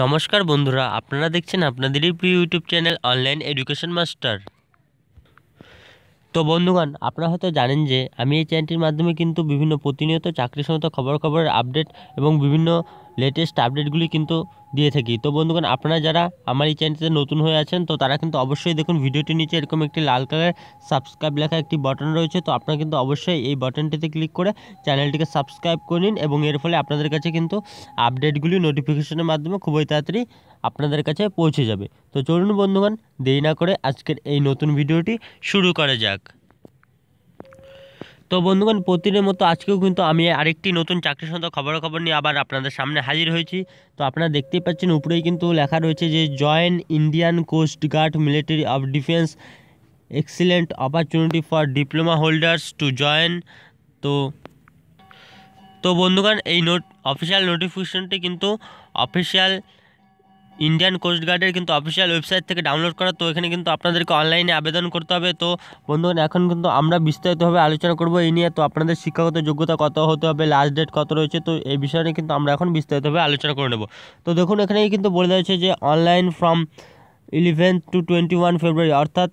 নমস্কার বন্ধুরা আপনারা দেখছেন আপনাদেরই প্রিয় YouTube channel online education master তো বন্ধুগণ আপনারা হয়তো জানেন যে আমি এই চ্যানেলটির মাধ্যমে কিন্তু বিভিন্ন প্রতিনিয়ত চাকরি সমস্ত খবর খবরের আপডেট এবং বিভিন্ন লেটেস্ট আপডেটগুলি কিন্তু দিয়ে থাকি তো বন্ধুগণ আপনারা যারা আমার এই চ্যানেলতে নতুন হয়ে আছেন তো তারা কিন্তু অবশ্যই দেখুন ভিডিওটির নিচে এরকম একটি লাল কালার সাবস্ক্রাইব লেখা একটি বটন রয়েছে তো আপনারা কিন্তু অবশ্যই এই বটনটিতে ক্লিক করে চ্যানেলটিকে সাবস্ক্রাইব করে নিন এবং এর ফলে আপনাদের কাছে কিন্তু আপডেটগুলি নোটিফিকেশনের মাধ্যমে খুবই তাড়াতাড়ি আপনাদের কাছে পৌঁছে যাবে তো চলুন বন্ধুগণ দেরি না করে আজকের এই নতুন ভিডিওটি শুরু করা যাক তো বন্ধুগণ প্রতিদিনের মতো আজকেও কিন্তু আমি আরেকটি নতুন চাকরি খবর খবরাখবর নিয়ে আবার আপনাদের সামনে হাজির হয়েছি তো আপনারা দেখতেই পাচ্ছেন উপরেই কিন্তু লেখা রয়েছে যে joint Indian Coast Guard military of defence excellent opportunity for diploma holders to join তো তো বন্ধুগণ এই নোট অফিসিয়াল নোটিফিকেশনটি কিন্তু অফিসিয়াল ইন্ডিয়ান কোস্টগার্ডের কিন্তু অফিসিয়াল ওয়েবসাইট থেকে ডাউনলোড করা তো এখানে কিন্তু আপনাদেরকে অনলাইনে আবেদন করতে হবে তো বন্ধুগণ এখন কিন্তু আমরা বিস্তারিতভাবে আলোচনা করব এই নিয়ে তো আপনাদের শিক্ষাগত যোগ্যতা কত হতে হবে লাস্ট ডেট কত রয়েছে তো এই বিষয়ে কিন্তু আমরা এখন বিস্তারিতভাবে আলোচনা করে নেব তো দেখুন এখানেই কিন্তু বলে দেওয়া হয়েছে যে online from eleven to twenty one February অর্থাৎ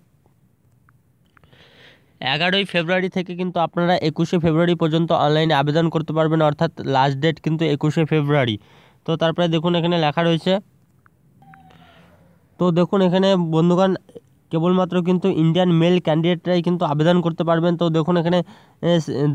এগারোই ফেব্রুয়ারি থেকে কিন্তু আপনারা একুশে ফেব্রুয়ারি পর্যন্ত অনলাইনে আবেদন করতে পারবেন অর্থাৎ লাস্ট ডেট কিন্তু একুশে ফেব্রুয়ারি তো তারপরে দেখুন এখানে লেখা রয়েছে তো দেখুন এখানে বন্ধুগণ কেবলমাত্র কিন্তু ইন্ডিয়ান মেল ক্যান্ডিডেটরাই কিন্তু আবেদন করতে পারবেন তো দেখুন এখানে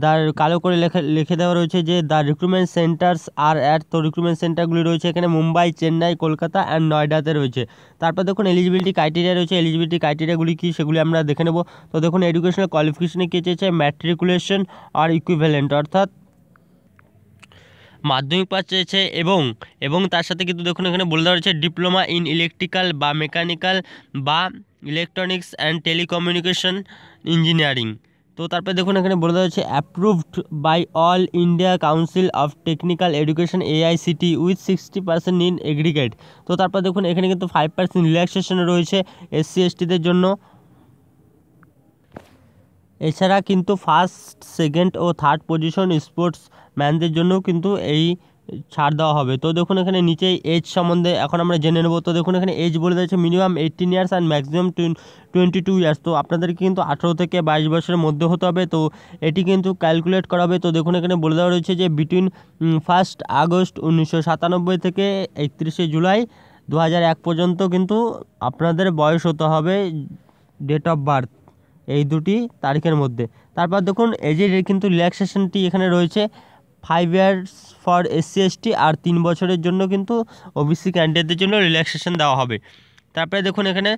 দার কালো করে লেখা লিখে দেওয়া রয়েছে যে the recruitment centres are at তো রিক্রুটমেন্ট সেন্টারগুলি রয়েছে এখানে মুম্বাই চেন্নাই কলকাতা অ্যান্ড নয়ডাতে রয়েছে তারপর দেখুন এলিজিবিলিটি ক্রাইটেরিয়া রয়েছে এলিজিবিলিটি ক্রাইটেরিয়াগুলি কী সেগুলি আমরা দেখে নেব তো দেখুন এডুকেশনাল কোয়ালিফিকেশনে কে চেয়েছে ম্যাট্রিকুলেশন আর ইকুইভ্যালেন্ট অর্থাৎ মাধ্যমিক পাস চেয়েছে এবং এবং তার সাথে কিন্তু দেখুন এখানে বলে দেওয়া হয়েছে ডিপ্লোমা ইন ইলেকট্রিক্যাল বা মেকানিক্যাল বা ইলেকট্রনিক্স অ্যান্ড টেলিকমিউনিকেশন ইঞ্জিনিয়ারিং তো তারপরে দেখুন এখানে বলে দেওয়া হয়েছে approved by All India Council of Technical Education AICTE with sixty percent in aggregate তো তারপর দেখুন এখানে কিন্তু ফাইভ পার্সেন্ট রিল্যাক্সেশন রয়েছে এসসি এসটিদের জন্য এছাড়া কিন্তু ফার্স্ট সেকেন্ড ও থার্ড পজিশন স্পোর্টস ম্যানদের জন্যও কিন্তু এই ছাড় দেওয়া হবে তো দেখুন এখানে নিচেই এজ সম্বন্ধে এখন আমরা জেনে নেব তো দেখুন এখানে এজ বলে দিয়েছে minimum eighteen years and maximum twenty two years তো আপনাদেরকে কিন্তু আঠেরো থেকে বাইশ বছরের মধ্যে হতে হবে তো এটি কিন্তু ক্যালকুলেট করা হবে তো দেখুন এখানে বলে দেওয়া রয়েছে যে বিটুইন ফার্স্ট আগস্ট উনিশশো সাতানব্বই থেকে একত্রিশে জুলাই দু এক পর্যন্ত কিন্তু আপনাদের বয়স হতে হবে ডেট অফ বার্থ এই দুটি তারিখের মধ্যে তারপর দেখুন এই যে কিন্তু রিল্যাক্সেশনটি এখানে রয়েছে five years for SC ST আর তিন বছরের জন্য কিন্তু ওবিসি ক্যান্ডিডেটদের জন্য রিল্যাক্সেশন দেওয়া হবে তারপরে দেখুন এখানে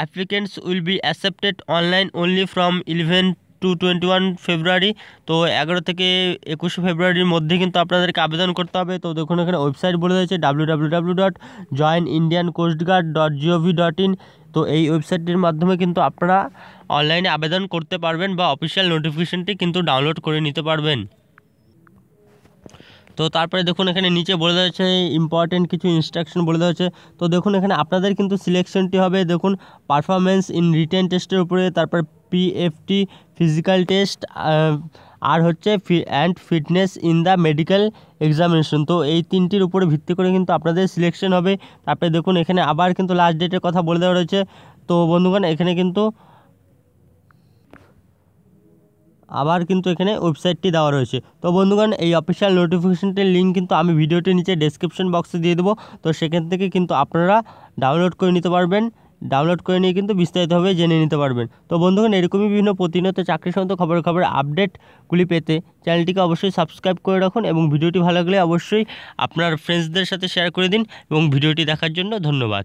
applicants will be accepted online only from eleven to twenty one February তো এগারো থেকে একুশে ফেব্রুয়ারির মধ্যে কিন্তু আপনাদেরকে আবেদন করতে হবে তো দেখুন এখানে ওয়েবসাইট বলে দিয়েছে W W W dot join Indian coastguard dot G O V dot in তো এই ওয়েবসাইটটির মাধ্যমে কিন্তু আপনারা অনলাইনে আবেদন করতে পারবেন বা অফিসিয়াল নোটিফিকেশনটি কিন্তু ডাউনলোড করে নিতে পারবেন তো তারপরে দেখুন এখানে নিচে বলে দেওয়া হচ্ছে ইম্পর্টেন্ট কিছু ইনস্ট্রাকশন বলে দেওয়া হচ্ছে তো দেখুন এখানে আপনাদের কিন্তু সিলেকশনটি হবে দেখুন পারফরমেন্স ইন রিটেন টেস্টের উপরে তারপর পিএফটি ফিজিক্যাল টেস্ট uh, আর হচ্ছে fee and fitness in the medical examination তো এই তিনটির উপরে ভিত্তি করে কিন্তু আপনাদের সিলেকশন হবে তারপরে দেখুন এখানে আবার কিন্তু লাস্ট ডেটের কথা বলে দেওয়া রয়েছে তো বন্ধুগণ এখানে কিন্তু আবার কিন্তু এখানে ওয়েবসাইটটি দেওয়া রয়েছে তো বন্ধুগণ এই অফিসিয়াল নোটিফিকেশানটির লিঙ্ক কিন্তু আমি ভিডিওটির নিচে ডেসক্রিপশন বক্সে দিয়ে দেবো তো সেখান থেকে কিন্তু আপনারা ডাউনলোড করে নিতে পারবেন ডাউনলোড করে নিয়ে কিন্তু বিস্তারিতভাবে জেনে নিতে পারবেন তো বন্ধুগণ এরকমই বিভিন্ন প্রতিনিয়ত চাকরি সংক্রান্ত খবর খবর আপডেটগুলি পেতে চ্যানেলটিকে অবশ্যই সাবস্ক্রাইব করে রাখুন এবং ভিডিওটি ভালো লাগলে অবশ্যই আপনার ফ্রেন্ডসদের সাথে শেয়ার করে দিন এবং ভিডিওটি দেখার জন্য ধন্যবাদ